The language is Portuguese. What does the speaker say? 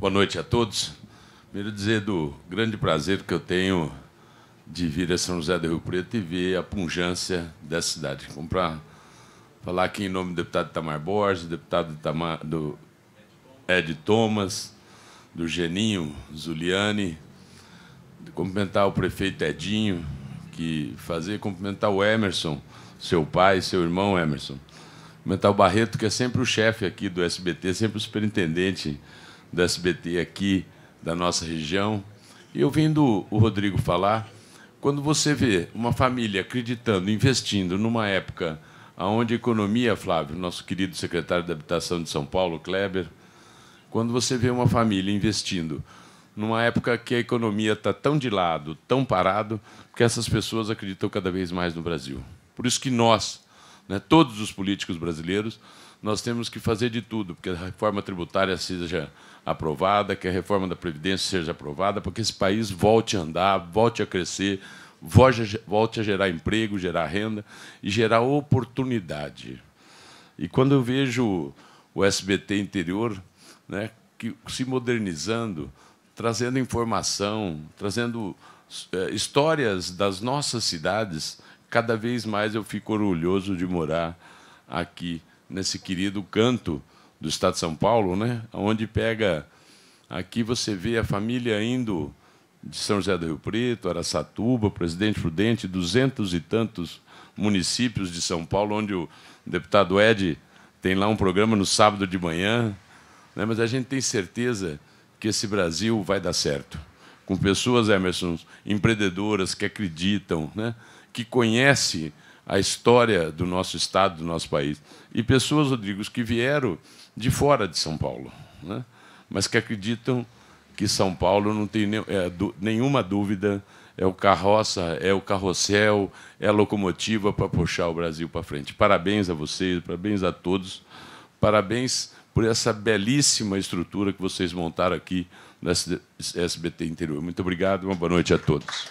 Boa noite a todos. Primeiro dizer do grande prazer que eu tenho de vir a São José do Rio Preto e ver a pungência dessa cidade. Como para falar aqui em nome do deputado Tamar Borges, deputado Tamar, do Ed Thomas, do Geninho Zuliani, de cumprimentar o prefeito Edinho, que fazer, cumprimentar o Emerson, seu pai, seu irmão Emerson, cumprimentar o Barreto, que é sempre o chefe aqui do SBT, sempre o superintendente do SBT aqui da nossa região. E ouvindo o Rodrigo falar, quando você vê uma família acreditando, investindo numa época onde a economia, Flávio, nosso querido secretário da Habitação de São Paulo, Kleber, quando você vê uma família investindo numa época que a economia está tão de lado, tão parado, que essas pessoas acreditam cada vez mais no Brasil. Por isso que nós, né, todos os políticos brasileiros, nós temos que fazer de tudo, porque a reforma tributária seja aprovada, que a reforma da Previdência seja aprovada, para que esse país volte a andar, volte a crescer, volte a gerar emprego, gerar renda e gerar oportunidade. E quando eu vejo o SBT interior né, que, se modernizando, trazendo informação, trazendo é, histórias das nossas cidades, cada vez mais eu fico orgulhoso de morar aqui nesse querido canto do estado de São Paulo, né? Onde pega aqui você vê a família indo de São José do Rio Preto, Araçatuba, Presidente Prudente, duzentos e tantos municípios de São Paulo, onde o deputado Ed tem lá um programa no sábado de manhã. Né? Mas a gente tem certeza que esse Brasil vai dar certo. Com pessoas, Emerson, empreendedoras que acreditam, né? que conhecem a história do nosso estado, do nosso país. E pessoas, Rodrigo, que vieram de fora de São Paulo, né? mas que acreditam que São Paulo não tem é, nenhuma dúvida é o carroça, é o carrossel, é a locomotiva para puxar o Brasil para frente. Parabéns a vocês, parabéns a todos, parabéns por essa belíssima estrutura que vocês montaram aqui na SBT Interior. Muito obrigado e uma boa noite a todos.